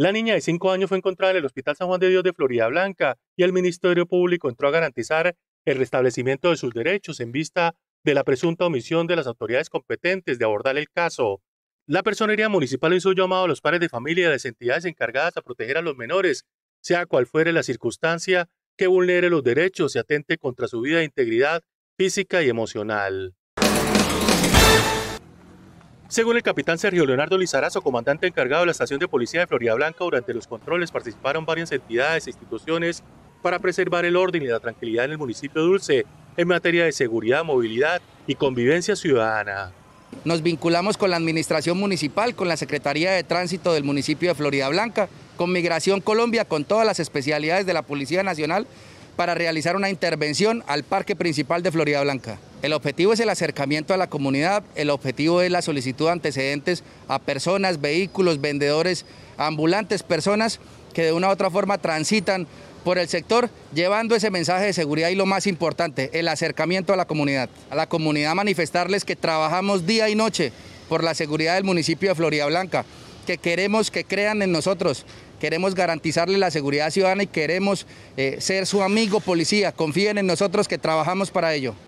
La niña de cinco años fue encontrada en el Hospital San Juan de Dios de Florida Blanca y el Ministerio Público entró a garantizar el restablecimiento de sus derechos en vista de la presunta omisión de las autoridades competentes de abordar el caso. La Personería Municipal hizo llamado a los padres de familia de las entidades encargadas a proteger a los menores, sea cual fuere la circunstancia que vulnere los derechos y atente contra su vida e integridad física y emocional. Según el capitán Sergio Leonardo Lizarazo, comandante encargado de la estación de policía de Florida Blanca, durante los controles participaron varias entidades e instituciones para preservar el orden y la tranquilidad en el municipio de Dulce en materia de seguridad, movilidad y convivencia ciudadana. Nos vinculamos con la Administración Municipal, con la Secretaría de Tránsito del municipio de Florida Blanca, con Migración Colombia, con todas las especialidades de la Policía Nacional para realizar una intervención al parque principal de Florida Blanca. El objetivo es el acercamiento a la comunidad, el objetivo es la solicitud de antecedentes a personas, vehículos, vendedores, ambulantes, personas que de una u otra forma transitan por el sector, llevando ese mensaje de seguridad y lo más importante, el acercamiento a la comunidad. A la comunidad manifestarles que trabajamos día y noche por la seguridad del municipio de Florida Blanca, que queremos que crean en nosotros. Queremos garantizarle la seguridad ciudadana y queremos eh, ser su amigo policía. Confíen en nosotros que trabajamos para ello.